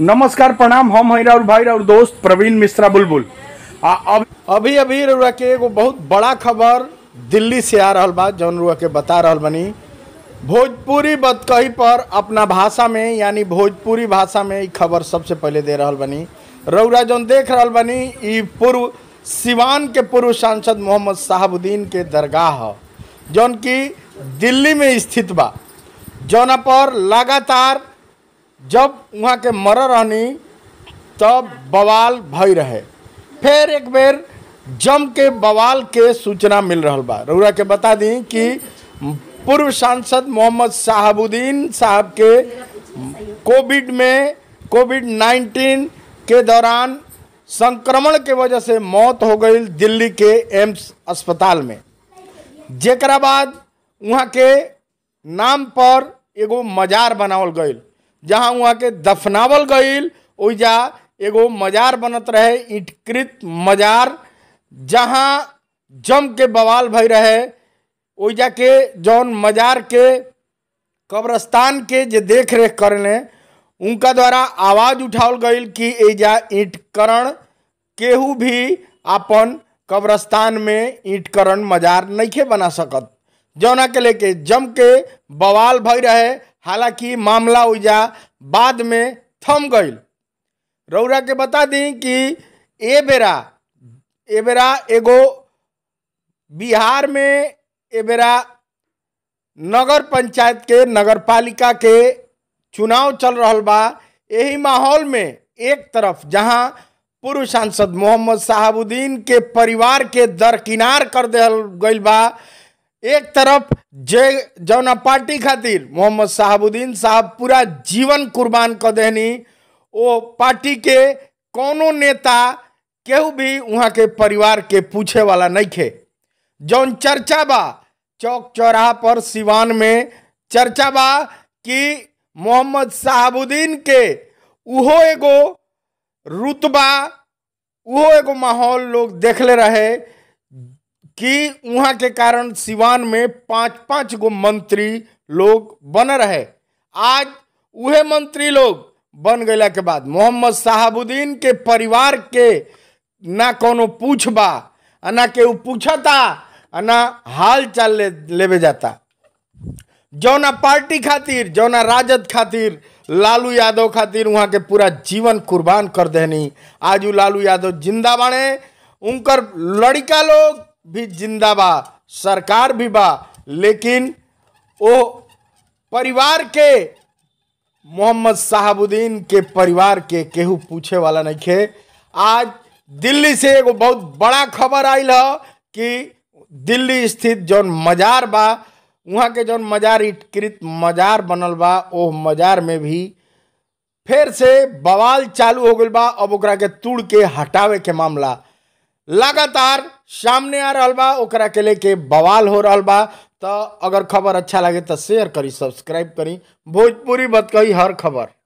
नमस्कार प्रणाम हम हैं और भाई और दोस्त प्रवीण मिश्रा बुलबुल आ अब अभी अभी रुआ के एगो बहुत बड़ा खबर दिल्ली से आ रहा बा जौन रुआ के बता रहा बनी भोजपुरी बतकही पर अपना भाषा में यानी भोजपुरी भाषा में खबर सबसे पहले दे रहा बनी रउरा जौन देख रहा बनी ई पूर्व सिवान के पूर्व सांसद मोहम्मद साहबुद्दीन के दरगाह है जौन की दिल्ली में स्थित बा जौन पर लगातार जब वहाँ के मर रहनी तब बवाल भय रहे फिर एक बेर जम के बवाल के सूचना मिल रहा बा रउरा के बता दी कि पूर्व सांसद मोहम्मद साहबुद्दीन साहब के कोविड में कोविड 19 के दौरान संक्रमण के वजह से मौत हो गई दिल्ली के एम्स अस्पताल में जेकरा बाद वहाँ के नाम पर एगो मजार बनावल गई जहाँ वहाँ के दफनावल गईल ओजा एगो मजार बनत रहे इटकृत मजार जहाँ जम के बवाल भय रहे ओजा के जौन मजार के कब्रस्तान के जे देख रेख करने उनका द्वारा आवाज़ उठावल गई कि एजा ईंटकरण केहू भी अपन कब्रस्तान में ईंटकरण मजार नहीं बना सकत जौना के लेके जम के बवाल भय रहे हालांकि मामला उजा बाद में थम गई रौरा के बता दी कि ए बेरा ए बेरा एगो बिहार में ए बेरा नगर पंचायत के नगर पालिका के चुनाव चल रहा बा यही माहौल में एक तरफ जहां पूर्व सांसद मोहम्मद साहबुद्दीन के परिवार के दरकिनार कर दिल गई बा एक तरफ जय जौना पार्टी खातिर मोहम्मद साहबुद्दीन साहब पूरा जीवन कुर्बान क देनी वो पार्टी के कोनो नेता केहू भी वहाँ के परिवार के पूछे वाला नहीं खे जौन चर्चा बा चौक चौराहा पर सिवान में चर्चा बा कि मोहम्मद साहबुद्दीन के उहो एगो रुतबा उहो एगो माहौल लोग देखले रहे कि वहाँ के कारण सिवान में पाँच पाँच गो मंत्री लोग बन रहे आज वह मंत्री लोग बन गए के बाद मोहम्मद साहबुद्दीन के परिवार के ना कोनो पूछ बा ना के पूछता ना हाल चाल ले, लेवे जाता जौना पार्टी खातिर जौना राजद खातिर लालू यादव खातिर वहाँ के पूरा जीवन कुर्बान कर देनी आज लालू यादव जिंदा बने उनकर लड़का लोग भी जिंदा बा सरकार भी बा लेकिन वो परिवार के मोहम्मद साहबुद्दीन के परिवार के केहू पूछे वाला नहीं थे आज दिल्ली से एगो बहुत बड़ा खबर आई है कि दिल्ली स्थित जौन मजार बा वहाँ के जौन मजार इटकृत मजार बनल बा ओह मजार में भी फिर से बवाल चालू हो गई बा अब के तुड़ के हटावे के मामला लगातार सामने आ रहा बा ओकरा के लेके बवाल हो रहा बा तो अगर खबर अच्छा लगे तो शेयर करी सब्सक्राइब करी भोजपुरी बत कही हर खबर